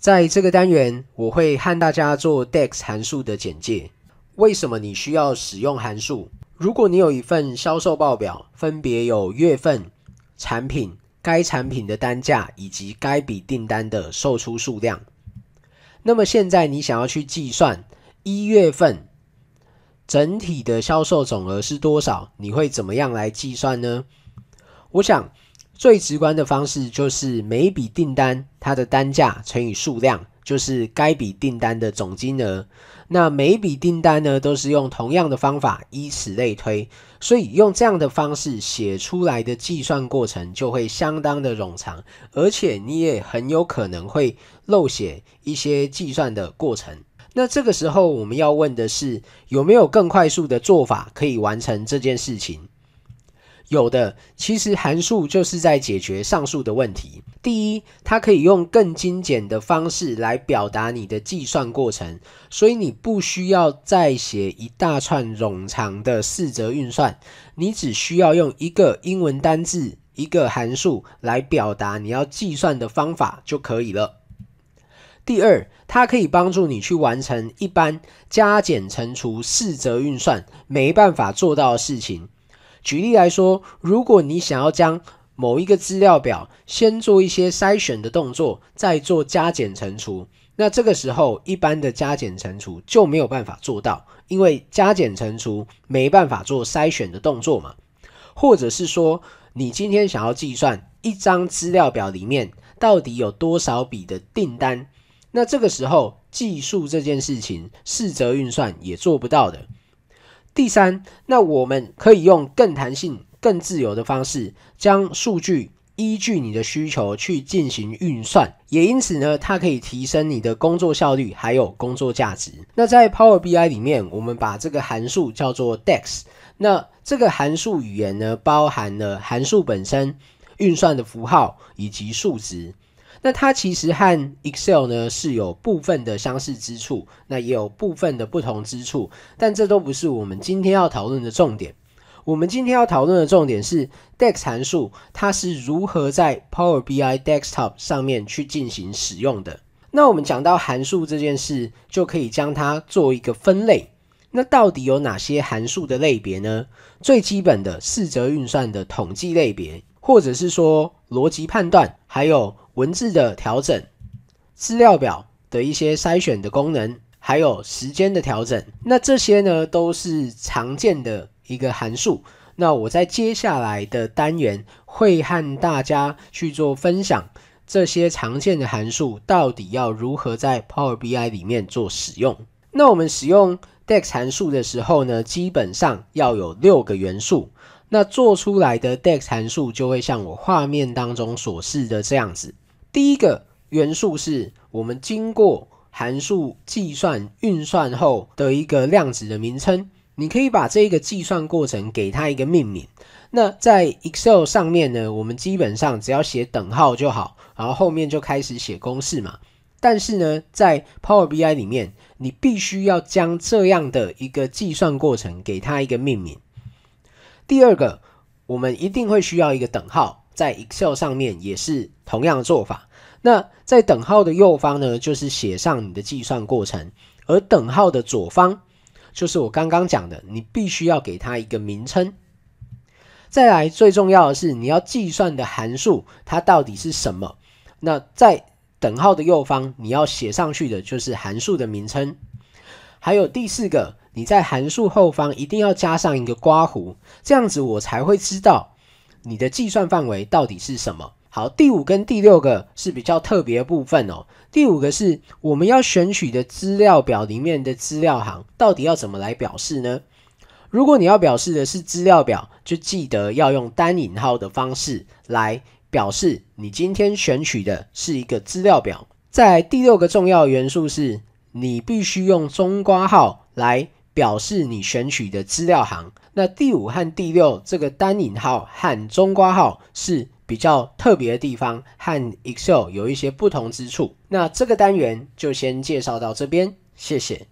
在这个单元，我会和大家做 DEX 函数的简介。为什么你需要使用函数？如果你有一份销售报表，分别有月份、产品、该产品的单价以及该笔订单的售出数量，那么现在你想要去计算一月份整体的销售总额是多少？你会怎么样来计算呢？我想。最直观的方式就是每笔订单它的单价乘以数量，就是该笔订单的总金额。那每笔订单呢，都是用同样的方法，以此类推。所以用这样的方式写出来的计算过程就会相当的冗长，而且你也很有可能会漏写一些计算的过程。那这个时候我们要问的是，有没有更快速的做法可以完成这件事情？有的，其实函数就是在解决上述的问题。第一，它可以用更精简的方式来表达你的计算过程，所以你不需要再写一大串冗长的四则运算，你只需要用一个英文单字、一个函数来表达你要计算的方法就可以了。第二，它可以帮助你去完成一般加减乘除四则运算没办法做到的事情。举例来说，如果你想要将某一个资料表先做一些筛选的动作，再做加减乘除，那这个时候一般的加减乘除就没有办法做到，因为加减乘除没办法做筛选的动作嘛。或者是说，你今天想要计算一张资料表里面到底有多少笔的订单，那这个时候计数这件事情四则运算也做不到的。第三，那我们可以用更弹性、更自由的方式，将数据依据你的需求去进行运算，也因此呢，它可以提升你的工作效率还有工作价值。那在 Power BI 里面，我们把这个函数叫做 DEX。那这个函数语言呢，包含了函数本身运算的符号以及数值。那它其实和 Excel 呢是有部分的相似之处，那也有部分的不同之处，但这都不是我们今天要讨论的重点。我们今天要讨论的重点是 d e x 函数，它是如何在 Power BI Desktop 上面去进行使用的。那我们讲到函数这件事，就可以将它做一个分类。那到底有哪些函数的类别呢？最基本的四则运算的统计类别，或者是说逻辑判断，还有。文字的调整、资料表的一些筛选的功能，还有时间的调整，那这些呢都是常见的一个函数。那我在接下来的单元会和大家去做分享，这些常见的函数到底要如何在 Power BI 里面做使用？那我们使用 DEX 函数的时候呢，基本上要有六个元素。那做出来的 DAX 函数就会像我画面当中所示的这样子，第一个元素是我们经过函数计算运算后的一个量子的名称，你可以把这个计算过程给它一个命名。那在 Excel 上面呢，我们基本上只要写等号就好，然后后面就开始写公式嘛。但是呢，在 Power BI 里面，你必须要将这样的一个计算过程给它一个命名。第二个，我们一定会需要一个等号，在 Excel 上面也是同样的做法。那在等号的右方呢，就是写上你的计算过程，而等号的左方，就是我刚刚讲的，你必须要给它一个名称。再来，最重要的是，你要计算的函数它到底是什么？那在等号的右方，你要写上去的就是函数的名称，还有第四个。你在函数后方一定要加上一个刮弧，这样子我才会知道你的计算范围到底是什么。好，第五跟第六个是比较特别的部分哦。第五个是我们要选取的资料表里面的资料行到底要怎么来表示呢？如果你要表示的是资料表，就记得要用单引号的方式来表示。你今天选取的是一个资料表。在第六个重要元素是你必须用中括号来。表示你选取的资料行，那第五和第六这个单引号和中括号是比较特别的地方，和 Excel 有一些不同之处。那这个单元就先介绍到这边，谢谢。